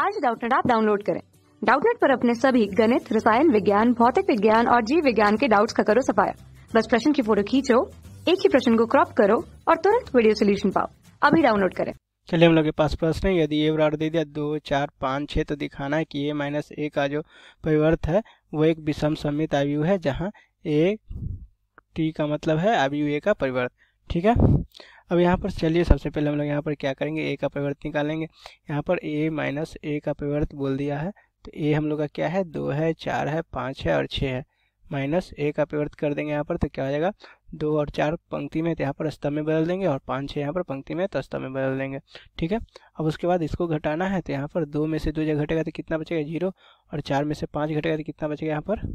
आज डाउटनेट आप डाउनलोड करें डाउटनेट पर अपने सभी गणित रसायन विज्ञान भौतिक विज्ञान और जीव विज्ञान के डाउट्स का करो सफाया बस प्रश्न की फोटो खींचो एक ही प्रश्न को क्रॉप करो और तुरंत वीडियो सोल्यूशन पाओ अभी डाउनलोड करें चलिए हम लोग के पास प्रश्न है यदि ए बराबर दे दिया दो चार पाँच छः तो दिखाना है कि ए माइनस ए का जो परिवर्त है वो एक विषम सम्मित आयु है जहाँ ए टी का मतलब है आयु ए का परिवर्त ठीक है अब यहाँ पर चलिए सबसे पहले हम लोग यहाँ पर क्या करेंगे ए का परिवर्त निकालेंगे यहाँ पर ए माइनस ए का परिवर्त बोल दिया है तो ए हम लोग का क्या है दो है चार है पाँच है और छः है माइनस ए का परिवर्त कर देंगे यहाँ पर तो क्या हो जाएगा दो और चार पंक्ति में तो यहाँ पर स्तंभ में बदल देंगे और पाँच छः यहाँ पर पंक्ति में तो स्तंभ में बदल देंगे ठीक है अब उसके बाद इसको घटाना है तो यहाँ पर दो में से दो जगह घटेगा तो कितना बचेगा जीरो और चार में से पाँच घटेगा तो कितना बचेगा यहाँ पर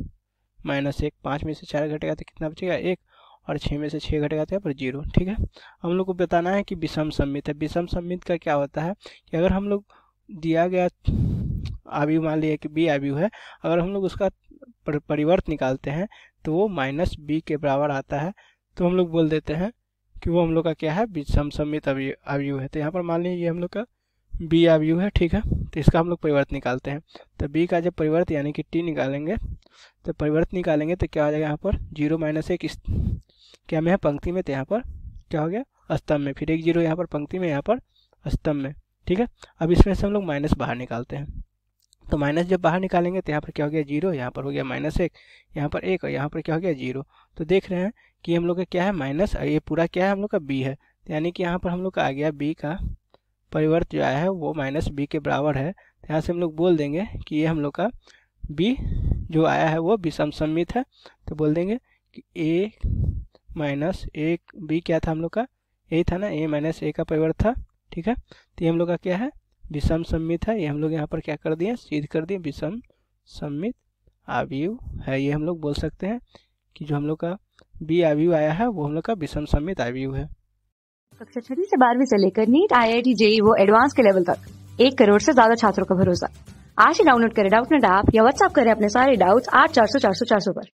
माइनस एक पाँच में से चार घटेगा तो कितना बचेगा एक और छः में से छः घट जाते हैं पर जीरो ठीक है हम लोग को बताना है कि विषम सम्मित है विषम सम्मित का क्या होता है कि अगर हम लोग दिया गया आयु मान लिया कि बी आयु है अगर हम लोग उसका पर, परिवर्त निकालते हैं तो वो माइनस बी के बराबर आता है तो हम लोग बोल देते हैं कि वो हम लोग का क्या है विषम सम्मित आयु है तो यहाँ पर मान लीजिए हम लोग का बी आयु है ठीक है तो इसका हम लोग परिवर्त निकालते हैं तो बी का जब परिवर्त यानी कि टी निकालेंगे तो परिवर्त निकालेंगे तो क्या आ जाएगा यहाँ पर जीरो माइनस एक क्या में है पंक्ति में तो यहाँ पर क्या हो गया स्तंभ में फिर एक जीरो यहाँ पर पंक्ति में यहाँ पर स्तंभ में ठीक है अब इसमें से हम लोग माइनस बाहर निकालते हैं तो माइनस जब बाहर निकालेंगे तो यहाँ पर क्या हो गया जीरो यहाँ पर हो गया माइनस एक यहाँ पर एक और यहाँ पर क्या हो गया जीरो तो देख रहे हैं कि हम लोग का क्या है माइनस ये पूरा क्या है हम लोग का बी है तो यानी कि यहाँ पर हम लोग का आ गया बी का परिवर्त जो आया है वो माइनस बी के बराबर है तो यहाँ से हम लोग बोल देंगे कि ये हम लोग का बी जो आया है वो विषम सम्मित है तो बोल देंगे कि ए माइनस ए बी क्या था हम लोग का ए था ना ए माइनस ए का परिवर्त था ठीक है तो ये हम लोग का क्या है विषम सम्मित है ये हम लोग यहाँ पर क्या कर दिए सीध कर दिए विषम सम्मित आवयु है ये हम लोग बोल सकते हैं कि जो हम लोग का बी आवयु आया है वो हम लोग का विषम सम्मित आवयु है कक्षा छठी से बारहवीं से लेकर NEET I I T JEE वो एडवांस के लेवल तक एक करोड़ से ज्यादा छात्रों का भरोसा आज ही डाउनलोड करें डाउट नेट ऐप या व्हाट्सअप करें अपने सारे डाउट्स आठ चार सौ चार सौ चार सौ पर